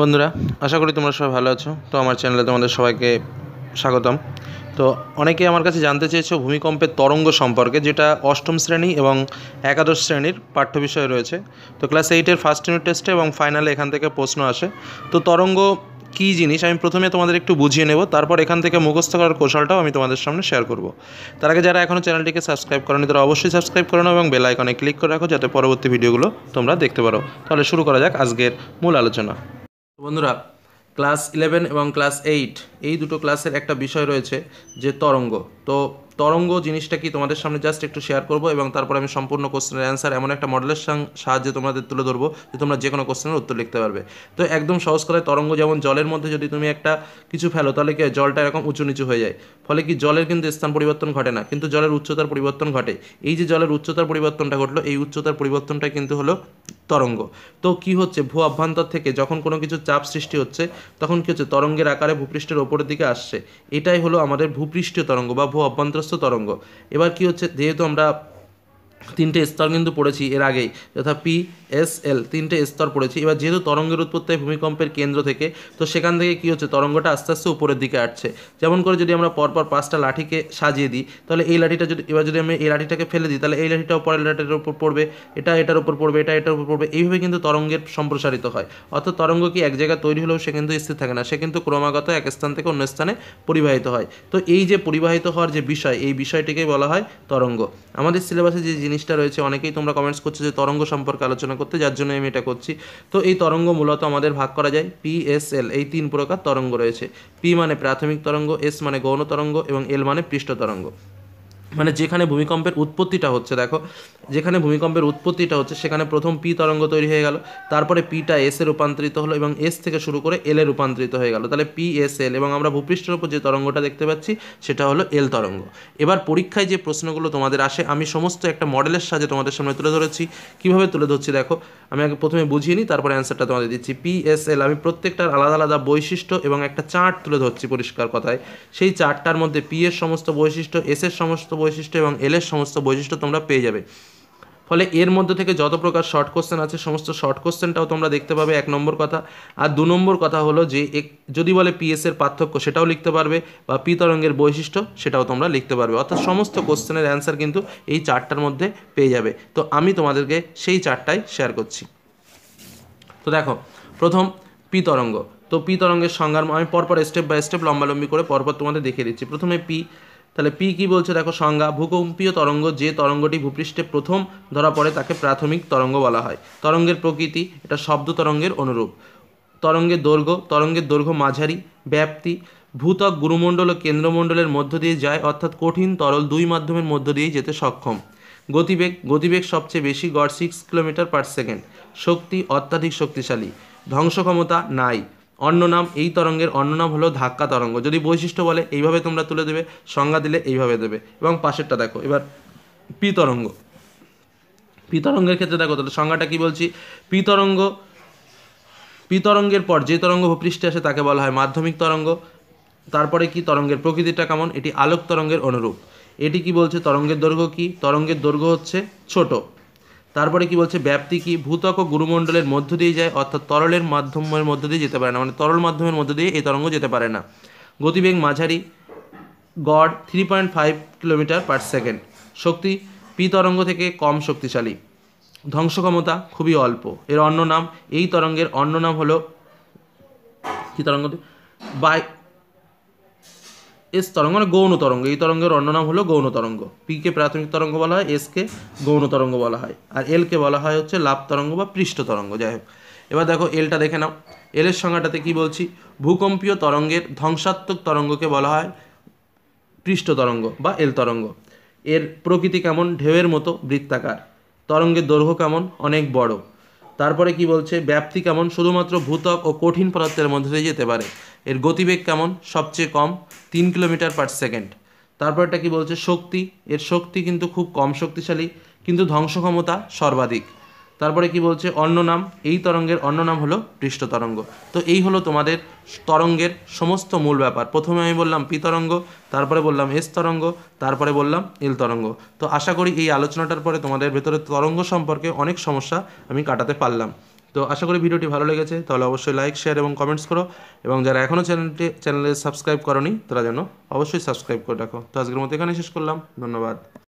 বন্ধুরা আশা করি তোমরা সবাই ভালো আছো তো আমার চ্যানেলে তোমাদের সবাইকে স্বাগতম তো অনেকে আমার কাছে জানতে চেয়েছো ভূমিকম্পের তরঙ্গ সম্পর্কে যেটা অষ্টম শ্রেণী এবং একাদশ শ্রেণীর পাঠ্য বিষয় রয়েছে তো ক্লাস এইটের ফার্স্ট ইউনিট টেস্টে এবং ফাইনালে এখান থেকে প্রশ্ন আসে তো তরঙ্গ কী জিনিস আমি প্রথমে তোমাদের একটু বুঝিয়ে নেব তারপর এখান থেকে মুখস্থ করার কৌশলটাও আমি তোমাদের সামনে শেয়ার করব তার আগে যারা এখনও চ্যানেলটিকে সাবস্ক্রাইব করেনি তারা অবশ্যই সাবস্ক্রাইব করে নাও এবং বেল আইকনে ক্লিক করে রাখো যাতে পরবর্তী ভিডিওগুলো তোমরা দেখতে পারো তাহলে শুরু করা যাক আজকের মূল আলোচনা বন্ধুরা ক্লাস ইলেভেন এবং ক্লাস এইট এই দুটো ক্লাসের একটা বিষয় রয়েছে যে তরঙ্গ তো তরঙ্গ জিনিসটা কি তোমাদের সামনে জাস্ট একটু শেয়ার করবো এবং তারপর আমি সম্পূর্ণ কোশ্চেনের অ্যান্সার এমন একটা মডেলের সাহায্যে তোমাদের তুলে ধরবো যে তোমরা যে কোনো কোশ্চেনের উত্তর লিখতে পারবে তো একদম সহজ করে তরঙ্গ যেমন জলের মধ্যে যদি তুমি একটা কিছু ফেলো তাহলে কি জলটা এরকম উঁচু নিচু হয়ে যায় ফলে কি জলের কিন্তু স্থান পরিবর্তন ঘটে না কিন্তু জলের উচ্চতার পরিবর্তন ঘটে এই যে জলের উচ্চতার পরিবর্তনটা ঘটলো এই উচ্চতার পরিবর্তনটা কিন্তু হলো তরঙ্গ তো কি হচ্ছে ভূ অভ্যন্তর থেকে যখন কোনো কিছু চাপ সৃষ্টি হচ্ছে তখন কি হচ্ছে তরঙ্গের আকারে ভূপৃষ্ঠের ওপরের দিকে আসছে এটাই হলো আমাদের ভূপৃষ্ঠীয় তরঙ্গ বা ভূ অভ্যন্তর তরঙ্গ এবার কি হচ্ছে যেহেতু আমরা তিনটে স্তর কিন্তু পড়েছি এর আগেই যথা পি এস এল তিনটে স্তর পড়েছি এবার যেহেতু তরঙ্গের উৎপত্তি ভূমিকম্পের কেন্দ্র থেকে তো সেখান থেকে কী হচ্ছে তরঙ্গটা আস্তে আস্তে উপরের দিকে আসছে যেমন করে যদি আমরা পরপর পাঁচটা লাঠিকে সাজিয়ে দিই তাহলে এই লাঠিটা যদি এবার যদি আমি এই লাঠিটাকে ফেলে দিই তাহলে এই লাঠিটাও পরের লাঠিটার উপর পড়বে এটা এটার উপর পড়বে এটা এটার উপর পড়বে এইভাবে কিন্তু তরঙ্গের সম্প্রসারিত হয় অর্থাৎ তরঙ্গ কি এক জায়গায় তৈরি হলেও সে কিন্তু স্থির থাকে না সে কিন্তু ক্রমাগত এক স্থান থেকে অন্য স্থানে পরিবাহিত হয় তো এই যে পরিবাহিত হওয়ার যে বিষয় এই বিষয়টিকেই বলা হয় তরঙ্গ আমাদের সিলেবাসে যে জিনিসটা রয়েছে অনেকেই তোমরা কমেন্টস করছো যে তরঙ্গ সম্পর্কে আলোচনা করতে যার জন্য আমি এটা করছি তো এই তরঙ্গ মূলত আমাদের ভাগ করা যায় পিএসএল এই তিন প্রকার তরঙ্গ রয়েছে পি মানে প্রাথমিক তরঙ্গ এস মানে গৌণ তরঙ্গ এবং এল মানে পৃষ্ঠ তরঙ্গ মানে যেখানে ভূমিকম্পের উৎপত্তিটা হচ্ছে দেখো যেখানে ভূমিকম্পের উৎপত্তিটা হচ্ছে সেখানে প্রথম পি তরঙ্গ তৈরি হয়ে গেল তারপরে পিটা এসে রূপান্তরিত হলো এবং এস থেকে শুরু করে এলে রূপান্তরিত হয়ে গেল তাহলে পি এস এল এবং আমরা ভূপৃষ্ঠের উপর যে তরঙ্গটা দেখতে পাচ্ছি সেটা হলো এল তরঙ্গ এবার পরীক্ষায় যে প্রশ্নগুলো তোমাদের আসে আমি সমস্ত একটা মডেলের সাহায্যে তোমাদের সামনে তুলে ধরেছি কীভাবে তুলে ধরছি দেখো আমি আগে প্রথমে বুঝিয়ে নিই তারপরে অ্যান্সারটা তোমাদের দিচ্ছি পি এস এল আমি প্রত্যেকটার আলাদা আলাদা বৈশিষ্ট্য এবং একটা চার্ট তুলে ধরছি পরিষ্কার কথায় সেই চার্টটার মধ্যে পি এর সমস্ত বৈশিষ্ট্য এস এর সমস্ত বৈশিষ্ট্য এবং এল এর সমস্ত বৈশিষ্ট্য তোমরা পেয়ে যাবে ফলে এর মধ্যে থেকে যত প্রকার শর্ট কোশ্চেন আছে সমস্ত শর্ট কোশ্চেনটাও তোমরা দেখতে পাবে এক নম্বর কথা আর দু নম্বর কথা হলো যে এক যদি বলে পিএস এর পার্থক্য সেটাও লিখতে পারবে বা পি তরঙ্গের বৈশিষ্ট্য সেটাও তোমরা লিখতে পারবে অর্থাৎ সমস্ত কোশ্চেনের অ্যান্সার কিন্তু এই চারটার মধ্যে পেয়ে যাবে তো আমি তোমাদেরকে সেই চারটাই শেয়ার করছি তো দেখো প্রথম পি তরঙ্গ তো পি তরঙ্গের সংজ্ঞা আমি পরপর স্টেপ বাই স্টেপ লম্বালম্বি করে পরপর তোমাদের দেখিয়ে দিচ্ছি প্রথমে পি তাহলে পি কি বলছে দেখো সংজ্ঞা ভূকম্পীয় তরঙ্গ যে তরঙ্গটি ভূপৃষ্ঠে প্রথম ধরা পড়ে তাকে প্রাথমিক তরঙ্গ বলা হয় তরঙ্গের প্রকৃতি এটা শব্দ তরঙ্গের অনুরূপ তরঙ্গের দৈর্ঘ্য তরঙ্গের দৈর্ঘ্য মাঝারি ব্যাপ্তি ভূতক গুরুমণ্ডল ও কেন্দ্রমণ্ডলের মধ্য দিয়ে যায় অর্থাৎ কঠিন তরল দুই মাধ্যমের মধ্য দিয়েই যেতে সক্ষম গতিবেগ গতিবেগ সবচেয়ে বেশি গড় সিক্স কিলোমিটার পার সেকেন্ড শক্তি অত্যাধিক শক্তিশালী ধ্বংস ক্ষমতা নাই অন্য নাম এই তরঙ্গের অন্য নাম হলো ধাক্কা তরঙ্গ যদি বৈশিষ্ট্য বলে এইভাবে তোমরা তুলে দেবে সংজ্ঞা দিলে এইভাবে দেবে এবং পাশেরটা দেখো এবার পি তরঙ্গ পি তরঙ্গের ক্ষেত্রে দেখো তাহলে সংজ্ঞাটা কি বলছি পি তরঙ্গ পি তরঙ্গের পর যে তরঙ্গ ভূপৃষ্ঠে আসে তাকে বলা হয় মাধ্যমিক তরঙ্গ তারপরে কি তরঙ্গের প্রকৃতিটা কেমন এটি আলোক তরঙ্গের অনুরূপ এটি কি বলছে তরঙ্গের দৈর্ঘ্য কি তরঙ্গের দৈর্ঘ্য হচ্ছে ছোট তারপরে কি বলছে ব্যাপ্তি কি ভূতক ও গুরুমণ্ডলের মধ্য দিয়ে যায় অর্থাৎ তরলের মাধ্যমের মধ্য দিয়ে যেতে পারে না মানে তরল মাধ্যমের মধ্য দিয়ে এই তরঙ্গ যেতে পারে না গতিবেগ মাঝারি গড় three point five kilometre per second শক্তি পি তরঙ্গ থেকে কম শক্তিশালী ধ্বংস ক্ষমতা খুবই অল্প এর অন্য নাম এই তরঙ্গের অন্য নাম হলো কি তরঙ্গ বাই এস তরঙ্গ মানে গৌণ তরঙ্গ এই তরঙ্গের অন্য নাম হলো গৌণ তরঙ্গ পিকে প্রাথমিক তরঙ্গ বলা হয় এসকে গৌণ তরঙ্গ বলা হয় আর এলকে বলা হয় হচ্ছে লাভ তরঙ্গ বা পৃষ্ঠ তরঙ্গ যাই হোক এবার দেখো এলটা দেখে নাও এলের সংজ্ঞাটাতে কি বলছি ভূকম্পীয় তরঙ্গের ধ্বংসাত্মক তরঙ্গকে বলা হয় পৃষ্ঠ তরঙ্গ বা এল তরঙ্গ এর প্রকৃতি কেমন ঢেউয়ের মতো বৃত্তাকার তরঙ্গের দৈর্ঘ্য কেমন অনেক বড় তারপরে কি বলছে ব্যাপ্তি কেমন শুধুমাত্র ভূতক ও কঠিন পদার্থের মধ্যে দিয়ে যেতে পারে এর গতিবেগ কেমন সবচেয়ে কম তিন কিলোমিটার পার সেকেন্ড তারপরটা কি বলছে শক্তি এর শক্তি কিন্তু খুব কম শক্তিশালী কিন্তু ধ্বংস ক্ষমতা সর্বাধিক তারপরে কি বলছে অন্য নাম এই তরঙ্গের অন্য নাম হলো পৃষ্ঠ তরঙ্গ তো এই হলো তোমাদের তরঙ্গের সমস্ত মূল ব্যাপার প্রথমে আমি বললাম পি তরঙ্গ তারপরে বললাম এস তরঙ্গ তারপরে বললাম এল তরঙ্গ তো আশা করি এই আলোচনাটার পরে তোমাদের ভেতরে তরঙ্গ সম্পর্কে অনেক সমস্যা আমি কাটাতে পারলাম তো আশা করি ভিডিওটি ভালো লেগেছে তাহলে অবশ্যই লাইক শেয়ার এবং কমেন্টস করো এবং যারা এখনও চ্যানেলটি চ্যানেলে সাবস্ক্রাইব করনি তারা যেন অবশ্যই সাবস্ক্রাইব করে রাখো তো আজকের মতো এখানে শেষ করলাম ধন্যবাদ